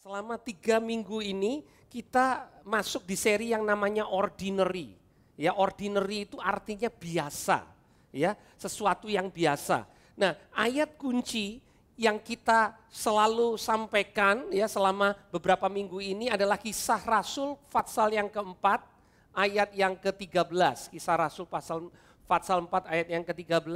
Selama tiga minggu ini kita masuk di seri yang namanya ordinary. Ya, ordinary itu artinya biasa, ya, sesuatu yang biasa. Nah, ayat kunci yang kita selalu sampaikan ya selama beberapa minggu ini adalah kisah Rasul Fatsal yang keempat ayat yang ke-13. Kisah Rasul pasal Fatsal 4 ayat yang ke-13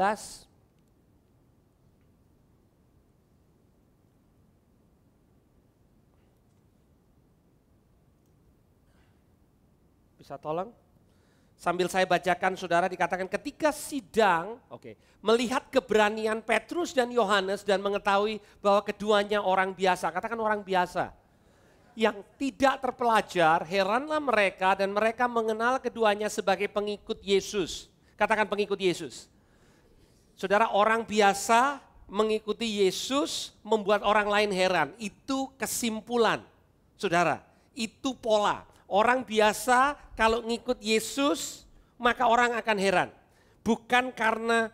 Bisa tolong? Sambil saya bacakan saudara dikatakan ketika sidang, oke, okay, melihat keberanian Petrus dan Yohanes dan mengetahui bahwa keduanya orang biasa, katakan orang biasa. Yang tidak terpelajar, heranlah mereka dan mereka mengenal keduanya sebagai pengikut Yesus. Katakan pengikut Yesus. Saudara orang biasa mengikuti Yesus membuat orang lain heran. Itu kesimpulan. Saudara, itu pola. Orang biasa kalau ngikut Yesus maka orang akan heran. Bukan karena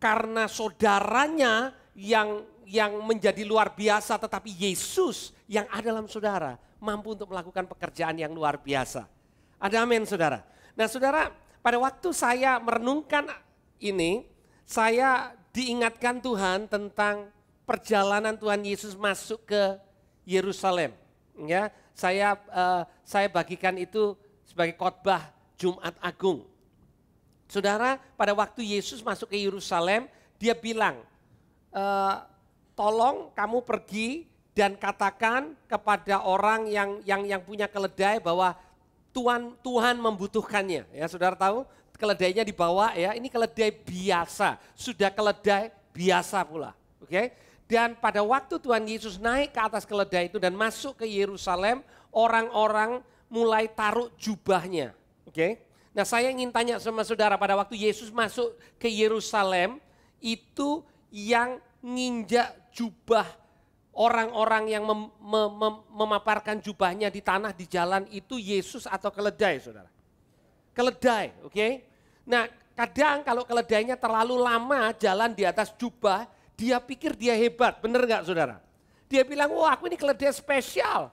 karena saudaranya yang yang menjadi luar biasa tetapi Yesus yang ada dalam saudara mampu untuk melakukan pekerjaan yang luar biasa. Ada amin saudara. Nah saudara pada waktu saya merenungkan ini saya diingatkan Tuhan tentang perjalanan Tuhan Yesus masuk ke Yerusalem. Ya, saya uh, saya bagikan itu sebagai khotbah Jumat Agung. Saudara, pada waktu Yesus masuk ke Yerusalem, dia bilang, e, tolong kamu pergi dan katakan kepada orang yang yang yang punya keledai bahwa Tuhan Tuhan membutuhkannya. Ya, saudara tahu keledainya dibawa ya. Ini keledai biasa, sudah keledai biasa pula. Oke. Okay? Dan pada waktu Tuhan Yesus naik ke atas keledai itu dan masuk ke Yerusalem, orang-orang mulai taruh jubahnya. Oke. Okay? Nah, saya ingin tanya sama saudara pada waktu Yesus masuk ke Yerusalem, itu yang nginjak jubah orang-orang yang mem, mem, mem, memaparkan jubahnya di tanah di jalan itu Yesus atau keledai, Saudara? Keledai, oke. Okay? Nah, kadang kalau keledainya terlalu lama jalan di atas jubah, dia pikir dia hebat, bener nggak saudara? Dia bilang, wah aku ini keledai spesial.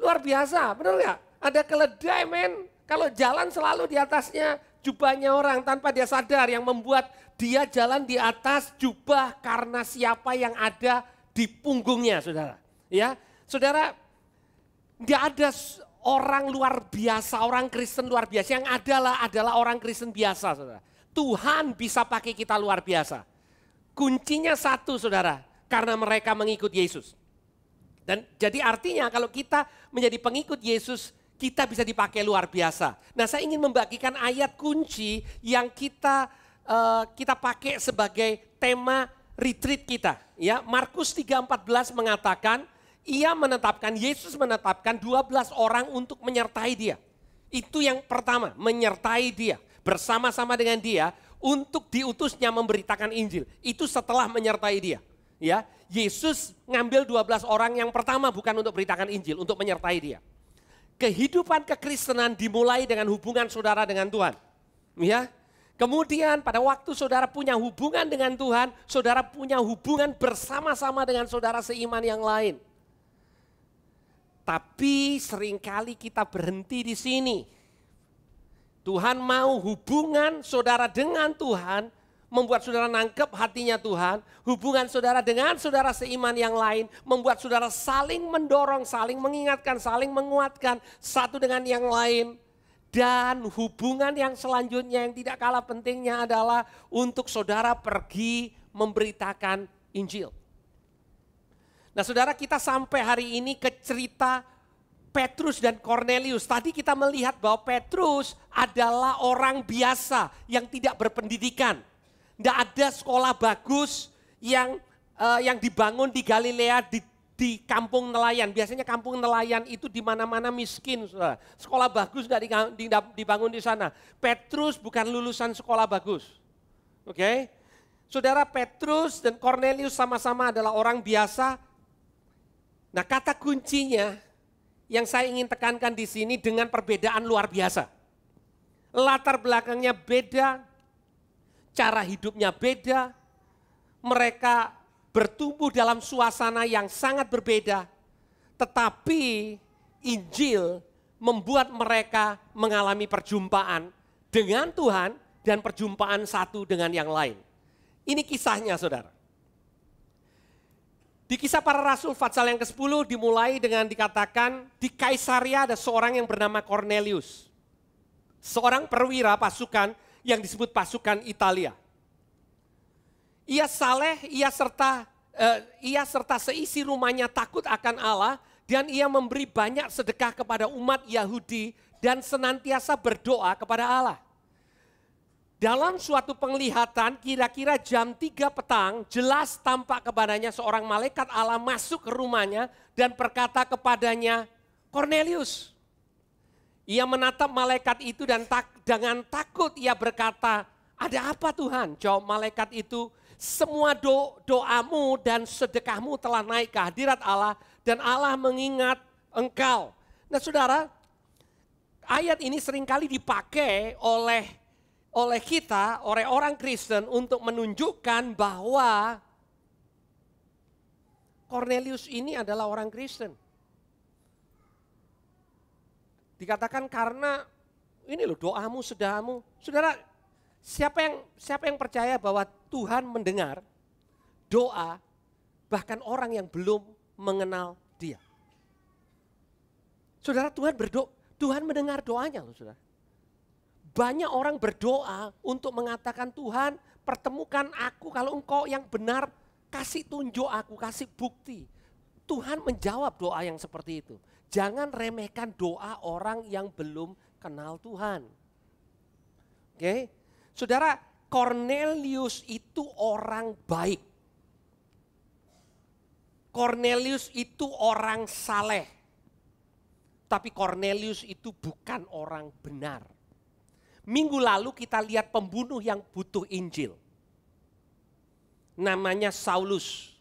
Luar biasa, bener nggak? Ada keledai men, kalau jalan selalu di atasnya jubahnya orang tanpa dia sadar yang membuat dia jalan di atas jubah karena siapa yang ada di punggungnya, saudara. Ya, saudara, nggak ada orang luar biasa, orang Kristen luar biasa. Yang adalah adalah orang Kristen biasa, saudara. Tuhan bisa pakai kita luar biasa. Kuncinya satu saudara, karena mereka mengikut Yesus. Dan jadi artinya kalau kita menjadi pengikut Yesus, kita bisa dipakai luar biasa. Nah, saya ingin membagikan ayat kunci yang kita uh, kita pakai sebagai tema retreat kita, ya. Markus 3:14 mengatakan, ia menetapkan Yesus menetapkan 12 orang untuk menyertai dia. Itu yang pertama, menyertai dia, bersama-sama dengan dia untuk diutusnya memberitakan Injil. Itu setelah menyertai dia. Ya, Yesus ngambil 12 orang yang pertama bukan untuk beritakan Injil, untuk menyertai dia. Kehidupan kekristenan dimulai dengan hubungan saudara dengan Tuhan. Ya. Kemudian pada waktu saudara punya hubungan dengan Tuhan, saudara punya hubungan bersama-sama dengan saudara seiman yang lain. Tapi seringkali kita berhenti di sini. Tuhan mau hubungan saudara dengan Tuhan membuat saudara nangkep hatinya Tuhan, hubungan saudara dengan saudara seiman yang lain membuat saudara saling mendorong, saling mengingatkan, saling menguatkan satu dengan yang lain. Dan hubungan yang selanjutnya yang tidak kalah pentingnya adalah untuk saudara pergi memberitakan Injil. Nah saudara kita sampai hari ini ke cerita Petrus dan Cornelius. Tadi kita melihat bahwa Petrus adalah orang biasa yang tidak berpendidikan. Tidak ada sekolah bagus yang uh, yang dibangun di Galilea di di kampung nelayan. Biasanya kampung nelayan itu di mana-mana miskin, Sekolah bagus tidak dibangun di sana. Petrus bukan lulusan sekolah bagus. Oke? Okay? Saudara Petrus dan Cornelius sama-sama adalah orang biasa. Nah kata kuncinya yang saya ingin tekankan di sini dengan perbedaan luar biasa. Latar belakangnya beda, cara hidupnya beda, mereka bertumbuh dalam suasana yang sangat berbeda, tetapi Injil membuat mereka mengalami perjumpaan dengan Tuhan dan perjumpaan satu dengan yang lain. Ini kisahnya saudara. Di kisah para rasul Fatsal yang ke-10 dimulai dengan dikatakan di Kaisaria ada seorang yang bernama Cornelius. Seorang perwira pasukan yang disebut pasukan Italia. Ia saleh, ia serta uh, ia serta seisi rumahnya takut akan Allah dan ia memberi banyak sedekah kepada umat Yahudi dan senantiasa berdoa kepada Allah. Dalam suatu penglihatan kira-kira jam 3 petang jelas tampak kepadanya seorang malaikat Allah masuk ke rumahnya dan berkata kepadanya, Cornelius. Ia menatap malaikat itu dan tak, dengan takut ia berkata, ada apa Tuhan? Jawab malaikat itu, semua do, doamu dan sedekahmu telah naik ke hadirat Allah dan Allah mengingat engkau. Nah saudara, ayat ini seringkali dipakai oleh oleh kita, oleh orang Kristen untuk menunjukkan bahwa Cornelius ini adalah orang Kristen. Dikatakan karena ini loh doamu, sedamu. Saudara, siapa yang siapa yang percaya bahwa Tuhan mendengar doa bahkan orang yang belum mengenal dia. Saudara Tuhan berdoa, Tuhan mendengar doanya loh saudara. Banyak orang berdoa untuk mengatakan Tuhan pertemukan aku kalau engkau yang benar kasih tunjuk aku, kasih bukti. Tuhan menjawab doa yang seperti itu. Jangan remehkan doa orang yang belum kenal Tuhan. Oke, saudara Cornelius itu orang baik. Cornelius itu orang saleh. Tapi Cornelius itu bukan orang benar. Minggu lalu kita lihat pembunuh yang butuh Injil. Namanya Saulus.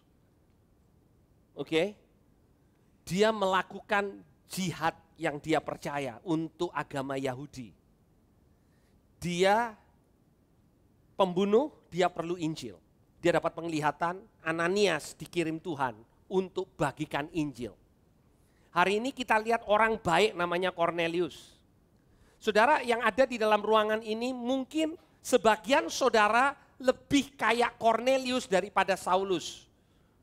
Oke. Dia melakukan jihad yang dia percaya untuk agama Yahudi. Dia pembunuh, dia perlu Injil. Dia dapat penglihatan, Ananias dikirim Tuhan untuk bagikan Injil. Hari ini kita lihat orang baik namanya Cornelius. Saudara yang ada di dalam ruangan ini mungkin sebagian saudara lebih kayak Cornelius daripada Saulus.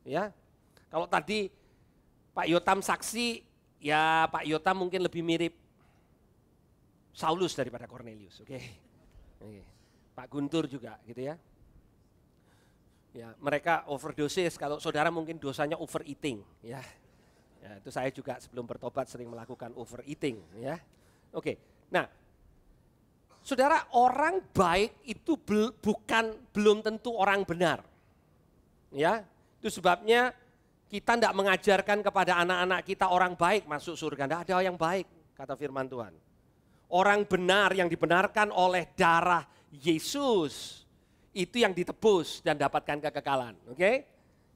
Ya. Kalau tadi Pak Yotam saksi, ya Pak Yotam mungkin lebih mirip Saulus daripada Cornelius, oke. Okay. Okay. Pak Guntur juga gitu ya. Ya, mereka overdosis kalau saudara mungkin dosanya overeating ya. Ya, itu saya juga sebelum bertobat sering melakukan overeating ya. Oke. Okay. Nah, saudara orang baik itu bel, bukan belum tentu orang benar. Ya, itu sebabnya kita tidak mengajarkan kepada anak-anak kita orang baik masuk surga. Tidak ada yang baik, kata firman Tuhan. Orang benar yang dibenarkan oleh darah Yesus itu yang ditebus dan dapatkan kekekalan. Oke, okay?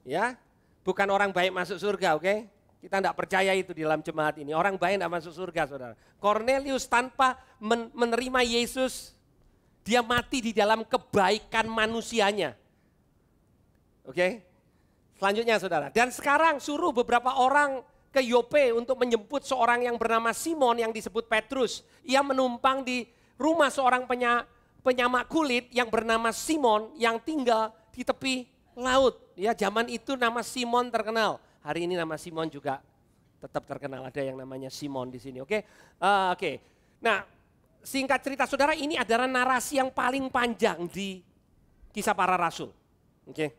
ya, bukan orang baik masuk surga. Oke, okay? Kita tidak percaya itu di dalam jemaat ini. Orang baik tidak masuk surga, saudara. Cornelius tanpa men menerima Yesus, dia mati di dalam kebaikan manusianya. Oke? Okay? Selanjutnya, saudara. Dan sekarang suruh beberapa orang ke Yope untuk menjemput seorang yang bernama Simon yang disebut Petrus. Ia menumpang di rumah seorang penya, penyamak kulit yang bernama Simon yang tinggal di tepi laut. Ya, zaman itu nama Simon terkenal hari ini nama Simon juga tetap terkenal ada yang namanya Simon di sini. Oke, okay? uh, eh, oke. Okay. Nah, singkat cerita saudara ini adalah narasi yang paling panjang di kisah para rasul. Oke, okay.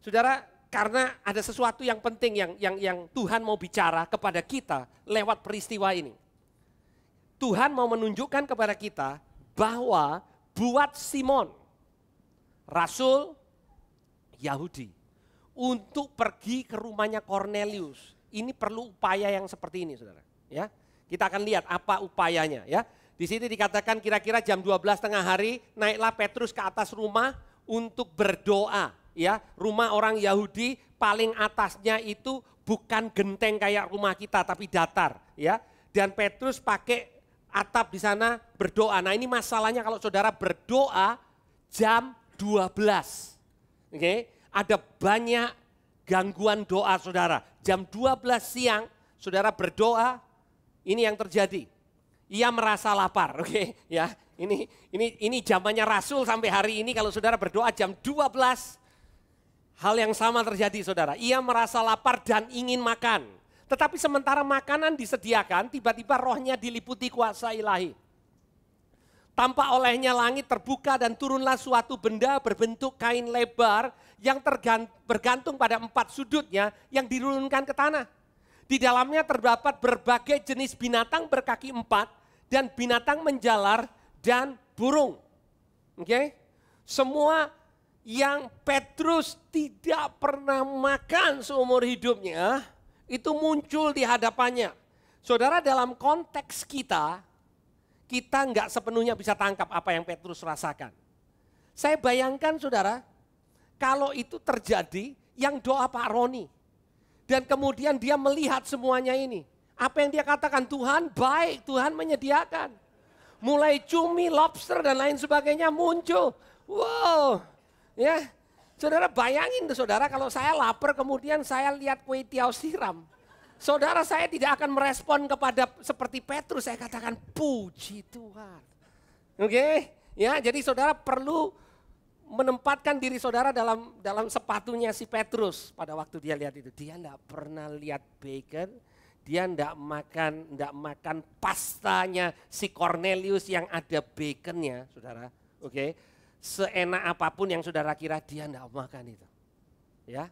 saudara karena ada sesuatu yang penting yang yang yang Tuhan mau bicara kepada kita lewat peristiwa ini. Tuhan mau menunjukkan kepada kita bahwa buat Simon rasul Yahudi untuk pergi ke rumahnya Cornelius. Ini perlu upaya yang seperti ini, saudara. Ya, kita akan lihat apa upayanya. Ya, di sini dikatakan kira-kira jam 12 tengah hari naiklah Petrus ke atas rumah untuk berdoa. Ya, rumah orang Yahudi paling atasnya itu bukan genteng kayak rumah kita, tapi datar. Ya, dan Petrus pakai atap di sana berdoa. Nah ini masalahnya kalau saudara berdoa jam 12. Oke, okay? ada banyak gangguan doa saudara. Jam 12 siang saudara berdoa, ini yang terjadi. Ia merasa lapar, oke okay? ya. Ini ini ini zamannya Rasul sampai hari ini kalau saudara berdoa jam 12 hal yang sama terjadi saudara. Ia merasa lapar dan ingin makan. Tetapi sementara makanan disediakan, tiba-tiba rohnya diliputi kuasa ilahi. Tampak olehnya langit terbuka dan turunlah suatu benda berbentuk kain lebar yang bergantung pada empat sudutnya yang dirulunkan ke tanah. Di dalamnya terdapat berbagai jenis binatang berkaki empat dan binatang menjalar dan burung. Oke, okay? semua yang Petrus tidak pernah makan seumur hidupnya itu muncul di hadapannya. Saudara dalam konteks kita, kita nggak sepenuhnya bisa tangkap apa yang Petrus rasakan. Saya bayangkan saudara, kalau itu terjadi, yang doa Pak Roni. Dan kemudian dia melihat semuanya ini. Apa yang dia katakan, Tuhan baik, Tuhan menyediakan. Mulai cumi, lobster, dan lain sebagainya muncul. Wow, ya. Saudara bayangin tuh saudara kalau saya lapar kemudian saya lihat kue tiaw siram. Saudara saya tidak akan merespon kepada seperti Petrus saya katakan puji Tuhan. Oke, okay? ya jadi saudara perlu menempatkan diri saudara dalam dalam sepatunya si Petrus pada waktu dia lihat itu. Dia tidak pernah lihat bacon, dia tidak makan tidak makan pastanya si Cornelius yang ada baconnya, saudara. Oke, okay? seenak apapun yang saudara kira dia tidak makan itu, ya.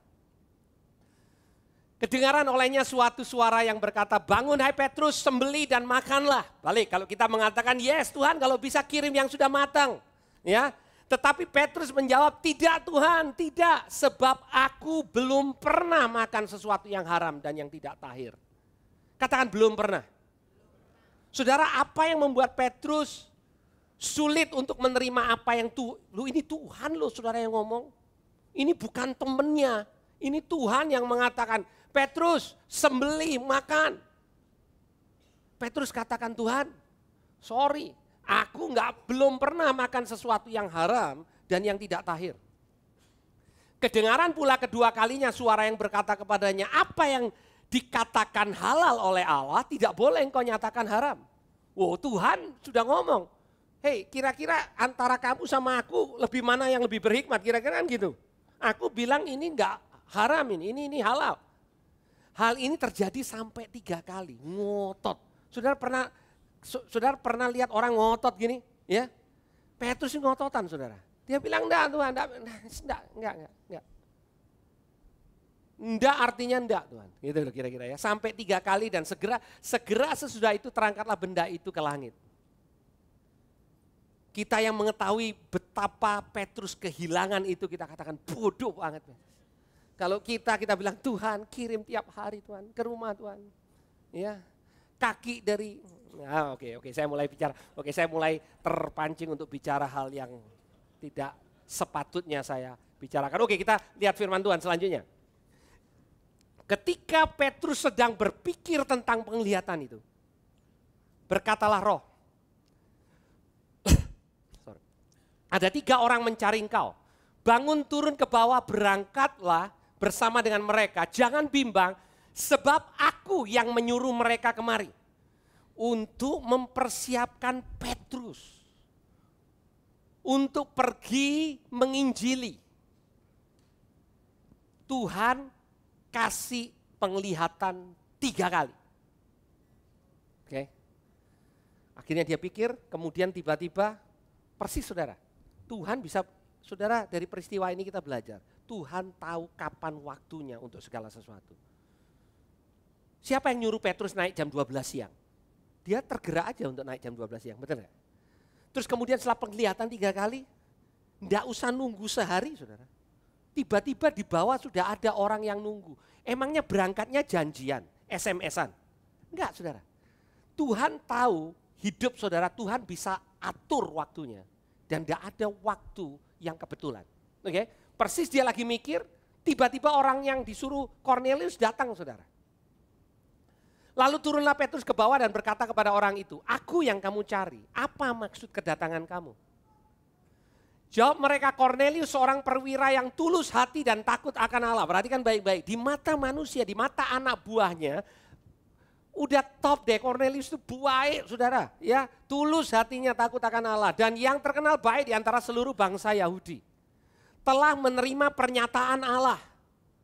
Kedengaran olehnya suatu suara yang berkata, bangun hai Petrus, sembeli dan makanlah. Balik, kalau kita mengatakan, yes Tuhan kalau bisa kirim yang sudah matang. ya tetapi Petrus menjawab, tidak Tuhan, tidak. Sebab aku belum pernah makan sesuatu yang haram dan yang tidak tahir. Katakan belum pernah. Saudara, apa yang membuat Petrus sulit untuk menerima apa yang tuh, lu ini Tuhan loh saudara yang ngomong. Ini bukan temennya, ini Tuhan yang mengatakan, Petrus sembelih makan. Petrus katakan Tuhan, sorry Aku nggak belum pernah makan sesuatu yang haram dan yang tidak tahir. Kedengaran pula kedua kalinya suara yang berkata kepadanya, apa yang dikatakan halal oleh Allah tidak boleh engkau nyatakan haram. Wow Tuhan sudah ngomong, hei kira-kira antara kamu sama aku lebih mana yang lebih berhikmat, kira-kira kan gitu. Aku bilang ini enggak haram ini, ini, ini halal. Hal ini terjadi sampai tiga kali, ngotot. Saudara pernah Saudara pernah lihat orang ngotot gini, ya? Petrus ngototan, saudara. Dia bilang, enggak Tuhan, enggak, enggak, enggak, enggak. enggak. artinya enggak Tuhan. Gitu loh kira-kira ya. Sampai tiga kali dan segera segera sesudah itu terangkatlah benda itu ke langit. Kita yang mengetahui betapa Petrus kehilangan itu kita katakan bodoh banget. Kalau kita kita bilang Tuhan kirim tiap hari Tuhan ke rumah Tuhan. Ya. Kaki dari Ah, oke, okay, oke, okay. saya mulai bicara. Oke, okay, saya mulai terpancing untuk bicara hal yang tidak sepatutnya saya bicarakan. Oke, kita lihat firman Tuhan selanjutnya. Ketika Petrus sedang berpikir tentang penglihatan itu, berkatalah roh. Ada tiga orang mencari engkau. Bangun turun ke bawah, berangkatlah bersama dengan mereka. Jangan bimbang, sebab aku yang menyuruh mereka kemari untuk mempersiapkan Petrus untuk pergi menginjili. Tuhan kasih penglihatan tiga kali. Oke. Akhirnya dia pikir, kemudian tiba-tiba persis saudara. Tuhan bisa, saudara dari peristiwa ini kita belajar. Tuhan tahu kapan waktunya untuk segala sesuatu. Siapa yang nyuruh Petrus naik jam 12 siang? dia tergerak aja untuk naik jam 12 siang, betul nggak? Terus kemudian setelah penglihatan tiga kali, ndak usah nunggu sehari saudara. Tiba-tiba di bawah sudah ada orang yang nunggu. Emangnya berangkatnya janjian, SMS-an? Enggak saudara. Tuhan tahu hidup saudara, Tuhan bisa atur waktunya. Dan tidak ada waktu yang kebetulan. Oke, okay? Persis dia lagi mikir, tiba-tiba orang yang disuruh Cornelius datang saudara. Lalu turunlah Petrus ke bawah dan berkata kepada orang itu, aku yang kamu cari, apa maksud kedatangan kamu? Jawab mereka Cornelius seorang perwira yang tulus hati dan takut akan Allah. Perhatikan baik-baik, di mata manusia, di mata anak buahnya, udah top deh Cornelius itu baik saudara ya tulus hatinya takut akan Allah dan yang terkenal baik di antara seluruh bangsa Yahudi telah menerima pernyataan Allah.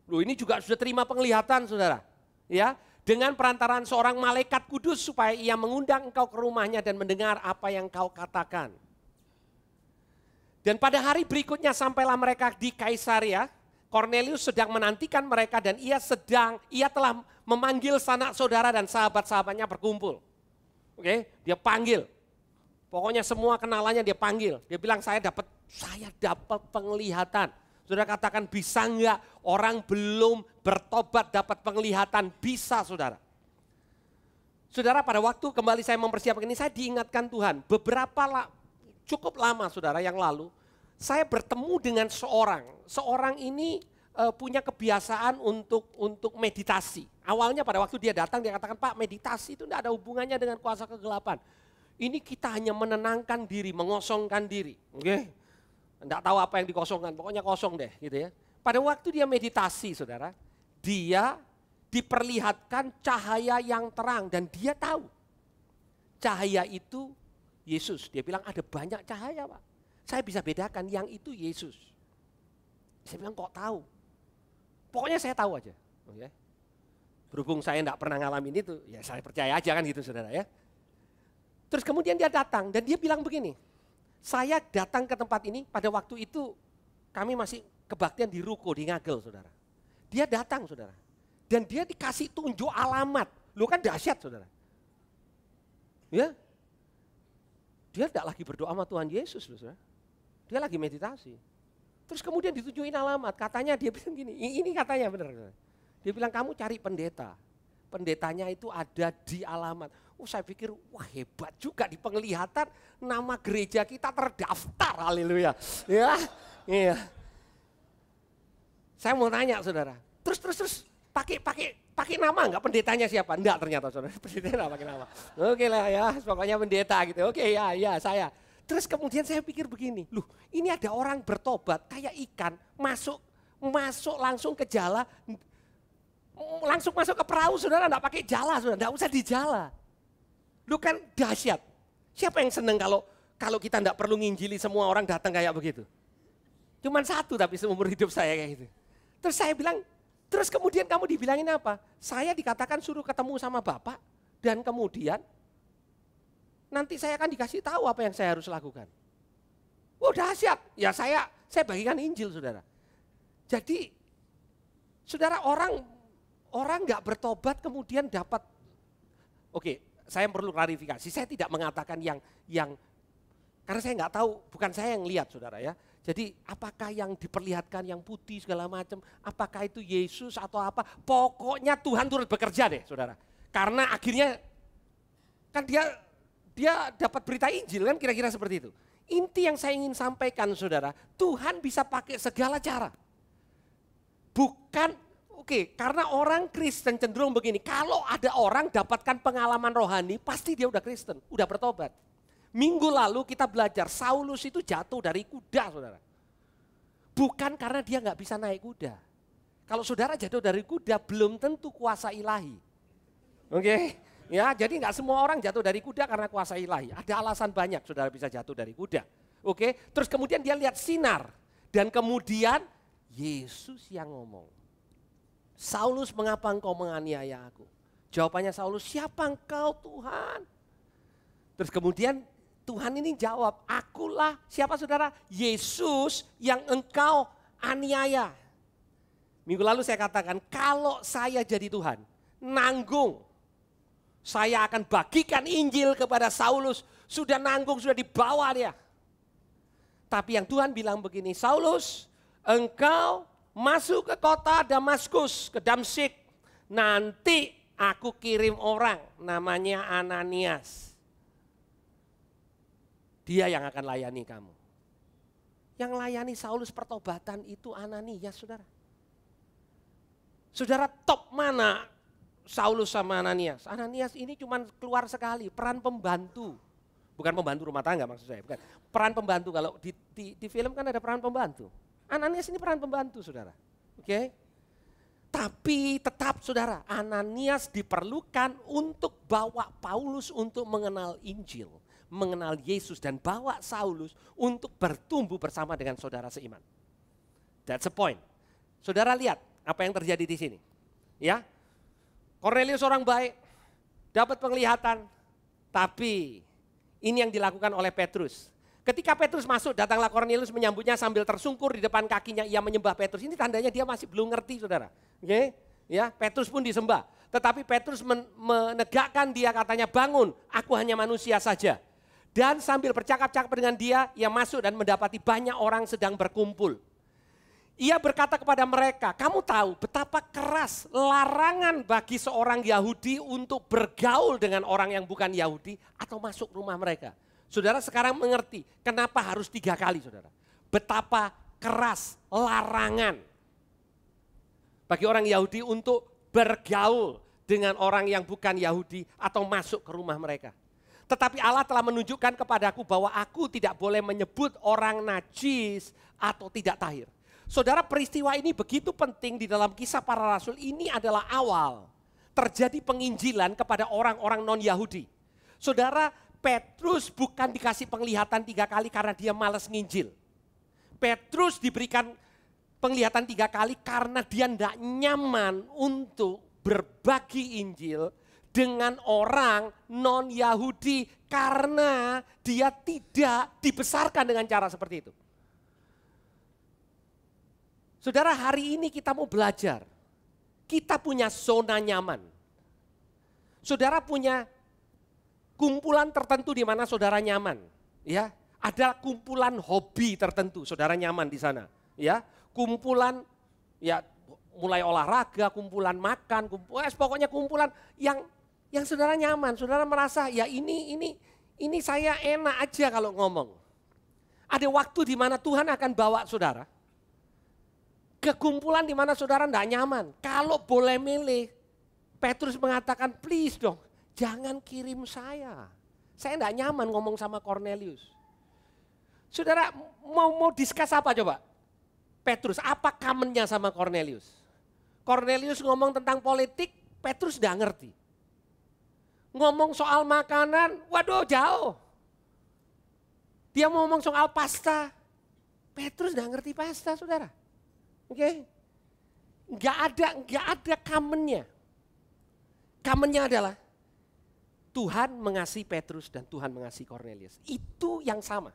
Loh ini juga sudah terima penglihatan saudara. Ya, dengan perantaraan seorang malaikat kudus supaya ia mengundang engkau ke rumahnya dan mendengar apa yang kau katakan. Dan pada hari berikutnya sampailah mereka di Kaisaria, Cornelius sedang menantikan mereka dan ia sedang ia telah memanggil sanak saudara dan sahabat-sahabatnya berkumpul. Oke, dia panggil. Pokoknya semua kenalannya dia panggil. Dia bilang saya dapat saya dapat penglihatan. Saudara katakan bisa enggak orang belum bertobat dapat penglihatan? Bisa saudara. Saudara pada waktu kembali saya mempersiapkan ini saya diingatkan Tuhan. Beberapa la, cukup lama saudara yang lalu saya bertemu dengan seorang. Seorang ini e, punya kebiasaan untuk untuk meditasi. Awalnya pada waktu dia datang dia katakan Pak meditasi itu tidak ada hubungannya dengan kuasa kegelapan. Ini kita hanya menenangkan diri, mengosongkan diri. Oke. Okay? Enggak tahu apa yang dikosongkan, pokoknya kosong deh gitu ya. Pada waktu dia meditasi saudara, dia diperlihatkan cahaya yang terang dan dia tahu. Cahaya itu Yesus. Dia bilang ada banyak cahaya Pak. Saya bisa bedakan yang itu Yesus. Saya bilang kok tahu. Pokoknya saya tahu aja. oke. Berhubung saya tidak pernah ngalamin itu, ya saya percaya aja kan gitu saudara ya. Terus kemudian dia datang dan dia bilang begini, saya datang ke tempat ini pada waktu itu kami masih kebaktian di Ruko, di Ngagel saudara. Dia datang saudara. Dan dia dikasih tunjuk alamat. Lu kan dahsyat saudara. Ya. Dia tidak lagi berdoa sama Tuhan Yesus loh saudara. Dia lagi meditasi. Terus kemudian ditunjukin alamat. Katanya dia bilang gini, ini katanya benar. Dia bilang kamu cari pendeta. Pendetanya itu ada di alamat Oh saya pikir, wah hebat juga di penglihatan nama gereja kita terdaftar, haleluya. Ya, iya. Saya mau tanya saudara, terus terus terus pakai pakai pakai nama nggak pendetanya siapa? Enggak ternyata saudara, Pendeta nggak pakai nama. Oke lah ya, pokoknya pendeta gitu. Oke ya, ya saya. Terus kemudian saya pikir begini, loh ini ada orang bertobat kayak ikan masuk masuk langsung ke jala, langsung masuk ke perahu saudara, enggak pakai jala saudara, enggak usah di jala. Lu kan dahsyat. Siapa yang seneng kalau kalau kita tidak perlu nginjili semua orang datang kayak begitu? Cuman satu tapi seumur hidup saya kayak gitu. Terus saya bilang, terus kemudian kamu dibilangin apa? Saya dikatakan suruh ketemu sama Bapak dan kemudian nanti saya akan dikasih tahu apa yang saya harus lakukan. Wah dahsyat. Ya saya saya bagikan Injil saudara. Jadi saudara orang orang nggak bertobat kemudian dapat oke okay, saya perlu klarifikasi. Saya tidak mengatakan yang yang karena saya nggak tahu, bukan saya yang lihat saudara ya. Jadi apakah yang diperlihatkan yang putih segala macam, apakah itu Yesus atau apa? Pokoknya Tuhan turut bekerja deh saudara. Karena akhirnya kan dia dia dapat berita Injil kan kira-kira seperti itu. Inti yang saya ingin sampaikan saudara, Tuhan bisa pakai segala cara. Bukan Oke, karena orang Kristen cenderung begini, kalau ada orang dapatkan pengalaman rohani, pasti dia udah Kristen, udah bertobat. Minggu lalu kita belajar Saulus itu jatuh dari kuda, saudara. Bukan karena dia nggak bisa naik kuda. Kalau saudara jatuh dari kuda, belum tentu kuasa ilahi. Oke, okay? ya jadi nggak semua orang jatuh dari kuda karena kuasa ilahi. Ada alasan banyak saudara bisa jatuh dari kuda. Oke, okay? terus kemudian dia lihat sinar dan kemudian Yesus yang ngomong. Saulus mengapa engkau menganiaya aku? Jawabannya Saulus, siapa engkau Tuhan? Terus kemudian Tuhan ini jawab, akulah siapa saudara? Yesus yang engkau aniaya. Minggu lalu saya katakan, kalau saya jadi Tuhan, nanggung. Saya akan bagikan Injil kepada Saulus, sudah nanggung, sudah dibawa dia. Tapi yang Tuhan bilang begini, Saulus, engkau masuk ke kota Damaskus, ke Damsik. Nanti aku kirim orang namanya Ananias. Dia yang akan layani kamu. Yang layani Saulus pertobatan itu Ananias, saudara. Saudara top mana Saulus sama Ananias? Ananias ini cuma keluar sekali, peran pembantu. Bukan pembantu rumah tangga maksud saya, bukan. Peran pembantu kalau di, di, di film kan ada peran pembantu. Ananias ini peran pembantu saudara. Oke. Okay? Tapi tetap saudara, Ananias diperlukan untuk bawa Paulus untuk mengenal Injil, mengenal Yesus dan bawa Saulus untuk bertumbuh bersama dengan saudara seiman. That's the point. Saudara lihat apa yang terjadi di sini. Ya. Cornelius orang baik, dapat penglihatan, tapi ini yang dilakukan oleh Petrus. Ketika Petrus masuk, datanglah Cornelius menyambutnya sambil tersungkur di depan kakinya. Ia menyembah Petrus. Ini tandanya dia masih belum ngerti, saudara. Okay? Ya, Petrus pun disembah. Tetapi Petrus menegakkan dia katanya bangun, aku hanya manusia saja. Dan sambil bercakap-cakap dengan dia, ia masuk dan mendapati banyak orang sedang berkumpul. Ia berkata kepada mereka, kamu tahu betapa keras larangan bagi seorang Yahudi untuk bergaul dengan orang yang bukan Yahudi atau masuk rumah mereka. Saudara sekarang mengerti kenapa harus tiga kali saudara. Betapa keras larangan bagi orang Yahudi untuk bergaul dengan orang yang bukan Yahudi atau masuk ke rumah mereka. Tetapi Allah telah menunjukkan kepadaku bahwa aku tidak boleh menyebut orang najis atau tidak tahir. Saudara peristiwa ini begitu penting di dalam kisah para rasul ini adalah awal terjadi penginjilan kepada orang-orang non-Yahudi. Saudara Petrus bukan dikasih penglihatan tiga kali karena dia malas nginjil. Petrus diberikan penglihatan tiga kali karena dia tidak nyaman untuk berbagi Injil dengan orang non-Yahudi karena dia tidak dibesarkan dengan cara seperti itu. Saudara, hari ini kita mau belajar. Kita punya zona nyaman. Saudara punya kumpulan tertentu di mana saudara nyaman, ya. Ada kumpulan hobi tertentu, saudara nyaman di sana, ya. Kumpulan ya mulai olahraga, kumpulan makan, kumpul, eh, pokoknya kumpulan yang yang saudara nyaman, saudara merasa ya ini ini ini saya enak aja kalau ngomong. Ada waktu di mana Tuhan akan bawa saudara ke kumpulan di mana saudara tidak nyaman. Kalau boleh milih, Petrus mengatakan, please dong, jangan kirim saya. Saya tidak nyaman ngomong sama Cornelius. Saudara mau mau diskus apa coba? Petrus, apa kamennya sama Cornelius? Cornelius ngomong tentang politik, Petrus enggak ngerti. Ngomong soal makanan, waduh jauh. Dia mau ngomong soal pasta, Petrus enggak ngerti pasta saudara. Oke, okay? nggak ada nggak ada kamennya. Kamennya adalah Tuhan mengasihi Petrus dan Tuhan mengasihi Cornelius. Itu yang sama.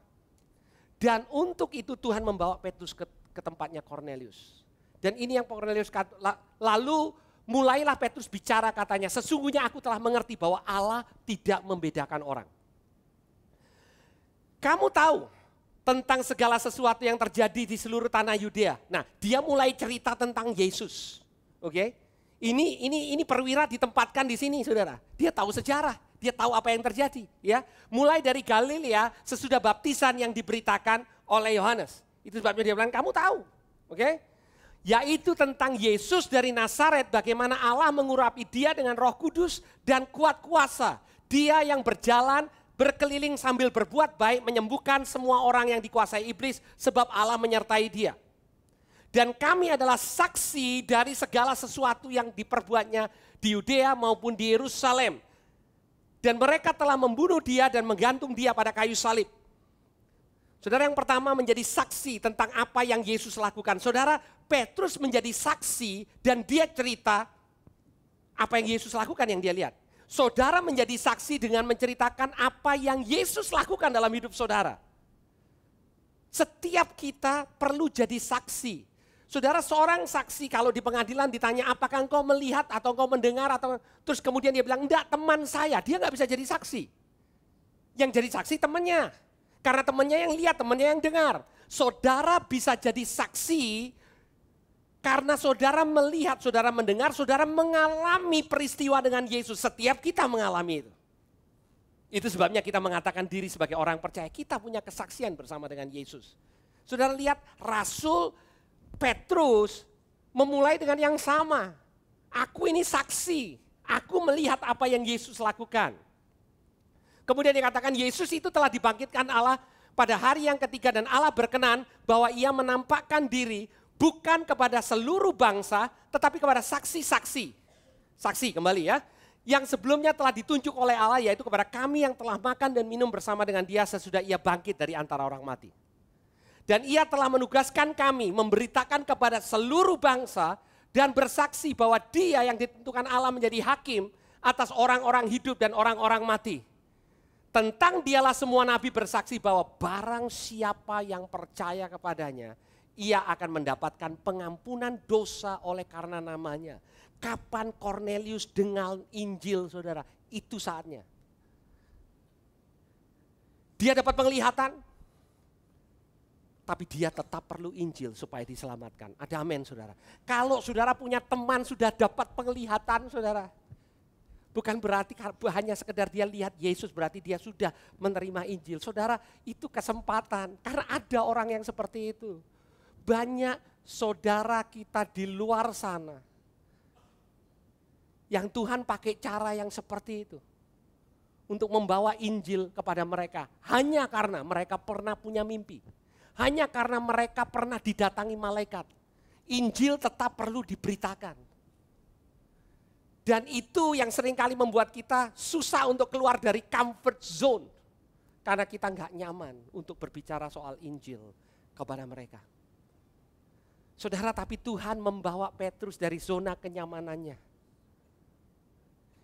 Dan untuk itu Tuhan membawa Petrus ke, ke tempatnya Cornelius. Dan ini yang Cornelius kata, lalu mulailah Petrus bicara katanya, sesungguhnya aku telah mengerti bahwa Allah tidak membedakan orang. Kamu tahu tentang segala sesuatu yang terjadi di seluruh tanah Yudea. Nah, dia mulai cerita tentang Yesus. Oke. Okay? Ini ini ini perwira ditempatkan di sini, Saudara. Dia tahu sejarah, dia tahu apa yang terjadi, ya. Mulai dari Galilea sesudah baptisan yang diberitakan oleh Yohanes. Itu sebabnya dia bilang, "Kamu tahu." Oke? Okay? Yaitu tentang Yesus dari Nazaret bagaimana Allah mengurapi dia dengan Roh Kudus dan kuat kuasa. Dia yang berjalan berkeliling sambil berbuat baik menyembuhkan semua orang yang dikuasai iblis sebab Allah menyertai dia. Dan kami adalah saksi dari segala sesuatu yang diperbuatnya di Yudea maupun di Yerusalem. Dan mereka telah membunuh dia dan menggantung dia pada kayu salib. Saudara yang pertama menjadi saksi tentang apa yang Yesus lakukan. Saudara Petrus menjadi saksi dan dia cerita apa yang Yesus lakukan yang dia lihat. Saudara menjadi saksi dengan menceritakan apa yang Yesus lakukan dalam hidup saudara. Setiap kita perlu jadi saksi Saudara seorang saksi kalau di pengadilan ditanya apakah engkau melihat atau engkau mendengar atau terus kemudian dia bilang enggak teman saya dia nggak bisa jadi saksi. Yang jadi saksi temannya karena temannya yang lihat temannya yang dengar. Saudara bisa jadi saksi karena saudara melihat, saudara mendengar, saudara mengalami peristiwa dengan Yesus. Setiap kita mengalami itu. Itu sebabnya kita mengatakan diri sebagai orang percaya. Kita punya kesaksian bersama dengan Yesus. Saudara lihat rasul Petrus memulai dengan yang sama. Aku ini saksi, aku melihat apa yang Yesus lakukan. Kemudian dikatakan Yesus itu telah dibangkitkan Allah pada hari yang ketiga dan Allah berkenan bahwa ia menampakkan diri bukan kepada seluruh bangsa tetapi kepada saksi-saksi. Saksi kembali ya. Yang sebelumnya telah ditunjuk oleh Allah yaitu kepada kami yang telah makan dan minum bersama dengan dia sesudah ia bangkit dari antara orang mati. Dan ia telah menugaskan kami memberitakan kepada seluruh bangsa dan bersaksi bahwa dia yang ditentukan Allah menjadi hakim atas orang-orang hidup dan orang-orang mati. Tentang dialah semua nabi bersaksi bahwa barang siapa yang percaya kepadanya, ia akan mendapatkan pengampunan dosa oleh karena namanya. Kapan Cornelius dengar Injil saudara, itu saatnya. Dia dapat penglihatan, tapi dia tetap perlu Injil supaya diselamatkan. Ada amin saudara. Kalau saudara punya teman sudah dapat penglihatan saudara. Bukan berarti hanya sekedar dia lihat Yesus berarti dia sudah menerima Injil. Saudara itu kesempatan karena ada orang yang seperti itu. Banyak saudara kita di luar sana. Yang Tuhan pakai cara yang seperti itu untuk membawa Injil kepada mereka hanya karena mereka pernah punya mimpi hanya karena mereka pernah didatangi malaikat. Injil tetap perlu diberitakan. Dan itu yang seringkali membuat kita susah untuk keluar dari comfort zone. Karena kita nggak nyaman untuk berbicara soal Injil kepada mereka. Saudara, tapi Tuhan membawa Petrus dari zona kenyamanannya.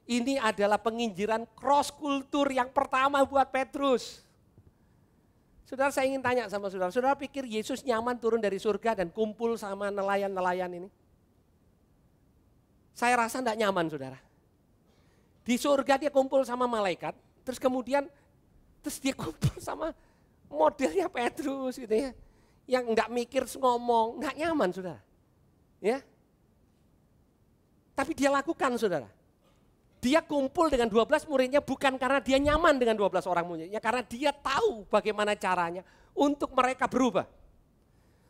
Ini adalah penginjiran cross kultur yang pertama buat Petrus. Saudara saya ingin tanya sama saudara, saudara pikir Yesus nyaman turun dari surga dan kumpul sama nelayan-nelayan ini? Saya rasa tidak nyaman saudara. Di surga dia kumpul sama malaikat, terus kemudian terus dia kumpul sama modelnya Petrus gitu ya. Yang nggak mikir ngomong, nggak nyaman saudara. Ya. Tapi dia lakukan saudara. Dia kumpul dengan 12 muridnya bukan karena dia nyaman dengan 12 orang muridnya, ya karena dia tahu bagaimana caranya untuk mereka berubah.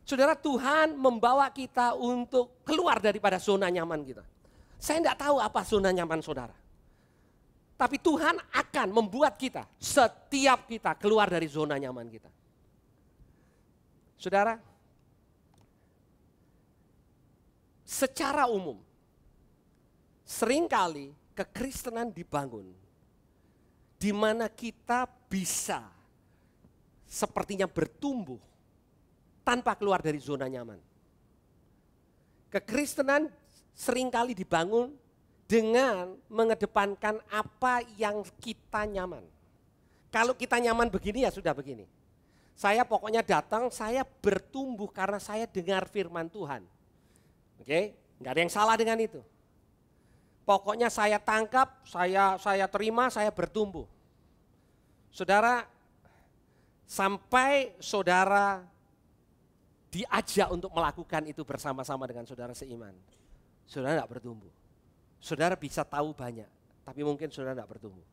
Saudara Tuhan membawa kita untuk keluar daripada zona nyaman kita. Saya tidak tahu apa zona nyaman saudara. Tapi Tuhan akan membuat kita, setiap kita keluar dari zona nyaman kita. Saudara, secara umum, seringkali kekristenan dibangun di mana kita bisa sepertinya bertumbuh tanpa keluar dari zona nyaman. Kekristenan seringkali dibangun dengan mengedepankan apa yang kita nyaman. Kalau kita nyaman begini ya sudah begini. Saya pokoknya datang, saya bertumbuh karena saya dengar firman Tuhan. Oke, nggak ada yang salah dengan itu. Pokoknya saya tangkap, saya saya terima, saya bertumbuh. Saudara, sampai saudara diajak untuk melakukan itu bersama-sama dengan saudara seiman, saudara tidak bertumbuh. Saudara bisa tahu banyak, tapi mungkin saudara tidak bertumbuh.